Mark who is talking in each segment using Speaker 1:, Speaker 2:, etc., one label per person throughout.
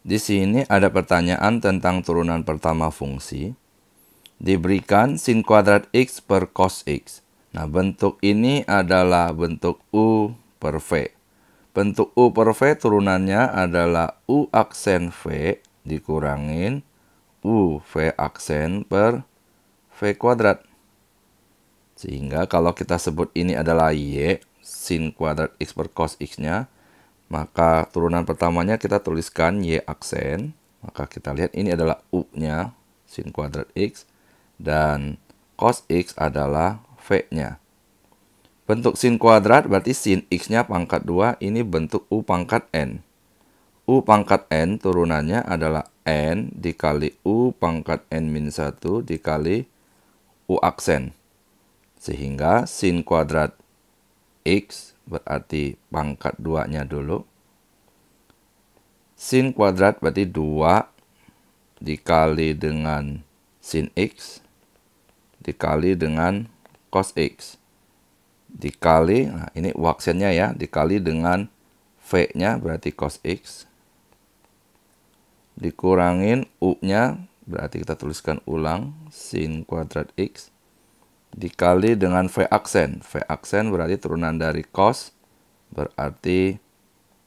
Speaker 1: Di sini ada pertanyaan tentang turunan pertama fungsi. Diberikan sin kuadrat x per cos x. Nah, bentuk ini adalah bentuk u per v. Bentuk u per v turunannya adalah u aksen v dikurangin u v aksen per v kuadrat. Sehingga kalau kita sebut ini adalah y, sin kuadrat x per cos x-nya, maka turunan pertamanya kita tuliskan Y aksen. Maka kita lihat ini adalah U-nya, sin kuadrat X. Dan cos X adalah V-nya. Bentuk sin kuadrat berarti sin X-nya pangkat 2, ini bentuk U pangkat N. U pangkat N turunannya adalah N dikali U pangkat N min 1 dikali U aksen. Sehingga sin kuadrat X berarti pangkat 2-nya dulu. Sin kuadrat berarti 2 dikali dengan sin x dikali dengan cos x dikali nah ini waksennya ya dikali dengan v-nya berarti cos x dikurangin u-nya berarti kita tuliskan ulang sin kuadrat x dikali dengan v aksen v aksen berarti turunan dari cos berarti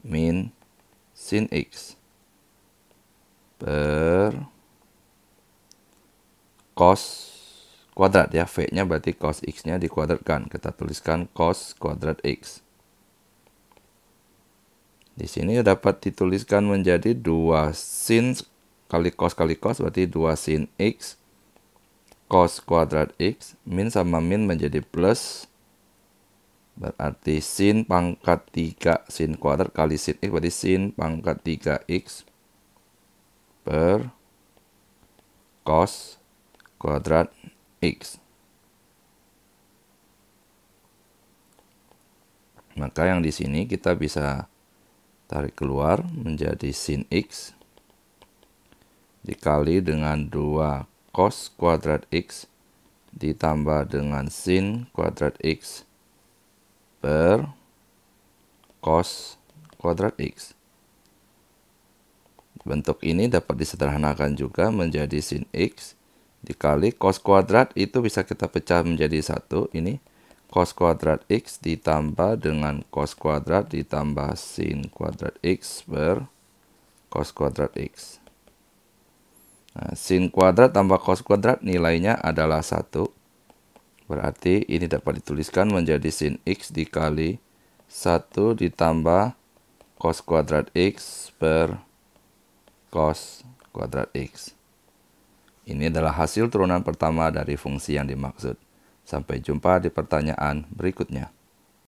Speaker 1: min sin X per cos kuadrat ya. V-nya berarti cos X-nya dikuadratkan. Kita tuliskan cos kuadrat X. Di sini dapat dituliskan menjadi 2 sin kali cos kali cos berarti 2 sin X cos kuadrat X. Min sama min menjadi plus Berarti sin pangkat 3 sin kuadrat kali sin x berarti sin pangkat 3x per cos kuadrat x. Maka yang di sini kita bisa tarik keluar menjadi sin x dikali dengan 2 cos kuadrat x ditambah dengan sin kuadrat x per cos kuadrat x. Bentuk ini dapat disederhanakan juga menjadi sin x dikali cos kuadrat itu bisa kita pecah menjadi satu ini cos kuadrat x ditambah dengan cos kuadrat ditambah sin kuadrat x per cos kuadrat x. Nah, sin kuadrat tambah cos kuadrat nilainya adalah satu Berarti ini dapat dituliskan menjadi sin x dikali 1 ditambah cos kuadrat x per cos kuadrat x. Ini adalah hasil turunan pertama dari fungsi yang dimaksud. Sampai jumpa di pertanyaan berikutnya.